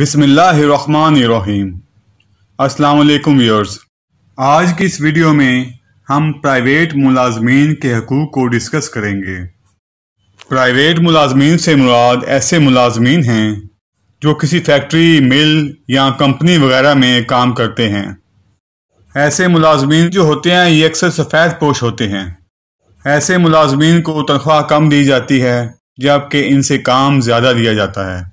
अस्सलाम वालेकुम व्यूअर्स आज की इस वीडियो में हम प्राइवेट मुलाजमीन के हकूक़ को डिस्कस करेंगे प्राइवेट मुलाजमीन से मुराद ऐसे मुलाजमीन हैं जो किसी फैक्ट्री मिल या कंपनी वगैरह में काम करते हैं ऐसे मुलाजमीन जो होते हैं ये अक्सर सफ़ेद पोश होते हैं ऐसे मुलाजमीन को तनख्वाह कम दी जाती है जबकि इनसे काम ज़्यादा दिया जाता है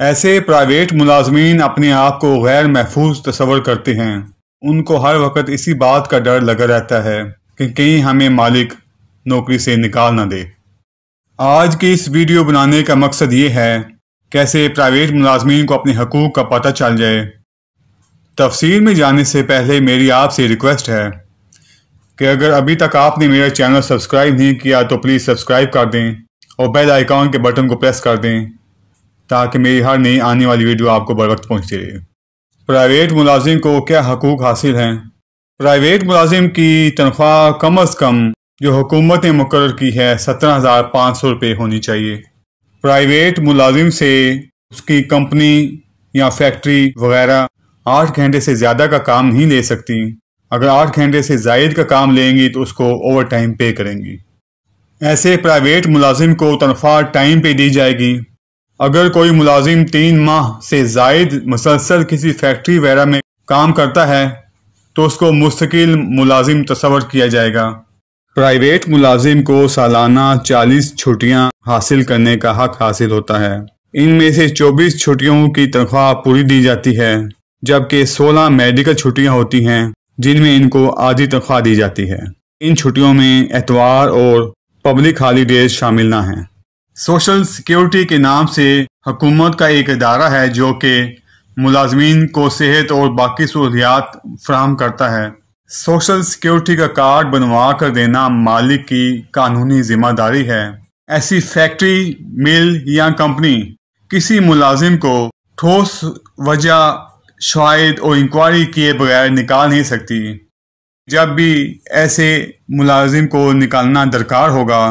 ऐसे प्राइवेट मुलाजमीन अपने आप को गैर महफूज तस्वर करते हैं उनको हर वक्त इसी बात का डर लगा रहता है कि कहीं हमें मालिक नौकरी से निकाल ना दे आज की इस वीडियो बनाने का मकसद ये है कैसे प्राइवेट मुलाजमीन को अपने हकूक़ का पता चल जाए तफसील में जाने से पहले मेरी आपसे रिक्वेस्ट है कि अगर अभी तक आपने मेरा चैनल सब्सक्राइब नहीं किया तो प्लीज़ सब्सक्राइब कर दें और बेल आइकॉन के बटन को प्रेस कर दें ताकि मेरी हर नई आने वाली वीडियो आपको बर वक्त पहुँचती रहे प्राइवेट मुलाजिम को क्या हकूक़ हासिल हैं प्राइवेट मुलाजिम की तनख्वाह कम अज़ कम जो हुकूमत ने मुकर की है सत्रह हज़ार पाँच सौ रुपये होनी चाहिए प्राइवेट मुलाजिम से उसकी कंपनी या फैक्ट्री वगैरह आठ घंटे से ज़्यादा का काम नहीं ले सकती अगर आठ घंटे से जायद का काम लेंगी तो उसको ओवर टाइम पे करेंगी ऐसे प्राइवेट मुलाजिम को तनख्वाह टाइम पे दी जाएगी अगर कोई मुलाजिम तीन माह से जायद मुसलसल किसी फैक्ट्री वगैरह में काम करता है तो उसको मुस्तकिल मुलाजिम तस्वर किया जाएगा प्राइवेट मुलाजिम को सालाना चालीस छुट्टियां हासिल करने का हक हासिल होता है इनमें से चौबीस छुट्टियों की तनख्वाह पूरी दी जाती है जबकि सोलह मेडिकल छुट्टियां होती हैं जिनमें इनको आधी तनख्वाह दी जाती है इन छुट्टियों में एतवार और पब्लिक हॉलीडेज शामिल ना हैं सोशल सिक्योरिटी के नाम से हुकूमत का एक अदारा है जो कि मुलाजमीन को सेहत और बाकी सहूलियात फ्राहम करता है सोशल सिक्योरिटी का कार्ड बनवा कर देना मालिक की कानूनी जिम्मेदारी है ऐसी फैक्ट्री मिल या कंपनी किसी मुलाजिम को ठोस वजह शायद और इंक्वायरी किए बगैर निकाल नहीं सकती जब भी ऐसे मुलाजिम को निकालना दरकार होगा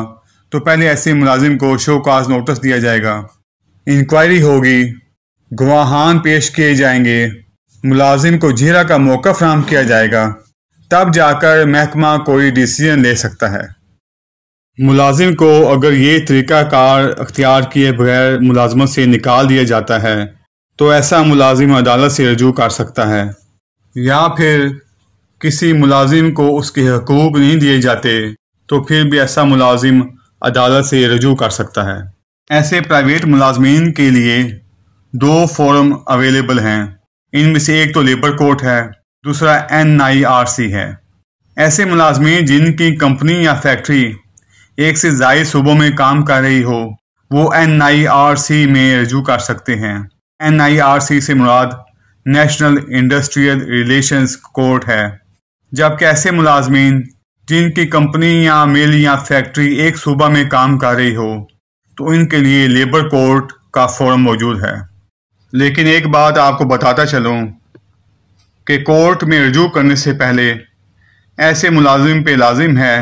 तो पहले ऐसे मुलाजिम को शो काज नोटिस दिया जाएगा इंक्वायरी होगी गवाहान पेश किए जाएंगे मुलाजिम को जेरा का मौका फ्राहम किया जाएगा तब जाकर महकमा कोई डिसीजन ले सकता है मुलाजिम को अगर ये तरीक़ाकार अख्तियार किए बगैर मुलाजमत से निकाल दिया जाता है तो ऐसा मुलाजिम अदालत से रजू कर सकता है या फिर किसी मुलाजिम को उसके हकूक़ नहीं दिए जाते तो फिर भी ऐसा मुलाजिम अदालत से रजू कर सकता है ऐसे प्राइवेट मुलाजमीन के लिए दो फॉरम अवेलेबल हैं इनमें से एक तो लेबर कोर्ट है दूसरा एन आई आर सी है ऐसे मुलाजमीन जिनकी कंपनी या फैक्ट्री एक से ज्यादा सूबों में काम कर रही हो वो एन आई आर सी में रजू कर सकते हैं एन आई आर सी से मुराद नेशनल इंडस्ट्रियल रिलेशंस कोर्ट है जबकि ऐसे मुलाजमीन जिनकी कंपनी या मिल या फैक्ट्री एक सूबा में काम कर रही हो तो इनके लिए लेबर कोर्ट का फॉर्म मौजूद है लेकिन एक बात आपको बताता चलूँ कि कोर्ट में रजू करने से पहले ऐसे मुलाजिम पे लाजिम है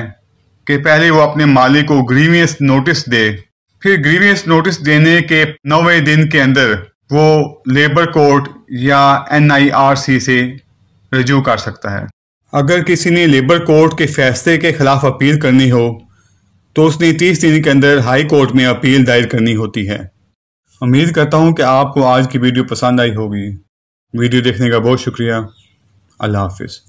कि पहले वो अपने मालिक को ग्रीवियस नोटिस दे फिर ग्रीवियस नोटिस देने के नौवे दिन के अंदर वो लेबर कोर्ट या एन आई आर सी से रजू कर सकता है अगर किसी ने लेबर कोर्ट के फैसले के खिलाफ अपील करनी हो तो उसने तीस दिन के अंदर हाई कोर्ट में अपील दायर करनी होती है उम्मीद करता हूँ कि आपको आज की वीडियो पसंद आई होगी वीडियो देखने का बहुत शुक्रिया अल्लाह हाफिज़